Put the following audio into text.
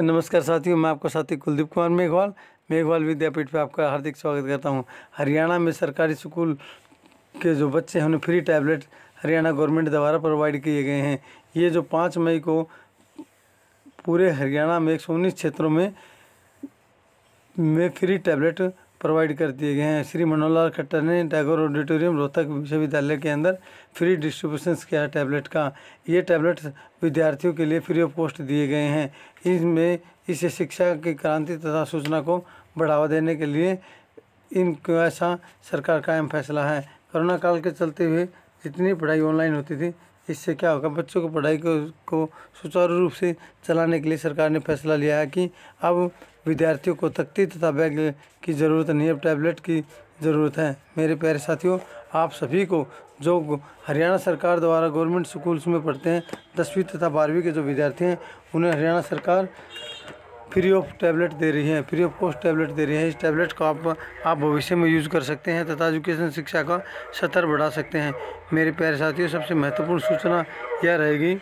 नमस्कार साथियों मैं आपका साथी कुलदीप कुमार मेघवाल मेघवाल विद्यापीठ पे आपका हार्दिक स्वागत करता हूँ हरियाणा में सरकारी स्कूल के जो बच्चे हैं उन्हें फ्री टैबलेट हरियाणा गवर्नमेंट द्वारा प्रोवाइड किए गए हैं ये जो पाँच मई को पूरे हरियाणा में एक क्षेत्रों में में फ्री टैबलेट प्रोवाइड कर दिए गए हैं श्री मनोहर लाल खट्टर ने टैगोर ऑडिटोरियम रोहतक विश्वविद्यालय के अंदर फ्री डिस्ट्रीब्यूशन किया है टैबलेट का ये टैबलेट्स विद्यार्थियों के लिए फ्री ऑफ कॉस्ट दिए गए हैं इसमें इसे शिक्षा की क्रांति तथा सूचना को बढ़ावा देने के लिए इन ऐसा सरकार का अहम फैसला है कोरोना काल के चलते हुए जितनी पढ़ाई ऑनलाइन होती थी इससे क्या होगा बच्चों को पढ़ाई को, को सुचारू रूप से चलाने के लिए सरकार ने फैसला लिया है कि अब विद्यार्थियों को तख्ती तथा बैग की ज़रूरत नहीं अब टैबलेट की ज़रूरत है मेरे प्यारे साथियों आप सभी को जो हरियाणा सरकार द्वारा गवर्नमेंट स्कूल्स में पढ़ते हैं दसवीं तथा बारहवीं के जो विद्यार्थी हैं उन्हें हरियाणा सरकार फ्री ऑफ टैबलेट दे रही है फ्री ऑफ कॉस्ट टैबलेट दे रही है इस टैबलेट को आप आप भविष्य में यूज़ कर सकते हैं तथा एजुकेशन शिक्षा का स्तर बढ़ा सकते हैं मेरे प्यारे साथियों सबसे महत्वपूर्ण सूचना यह रहेगी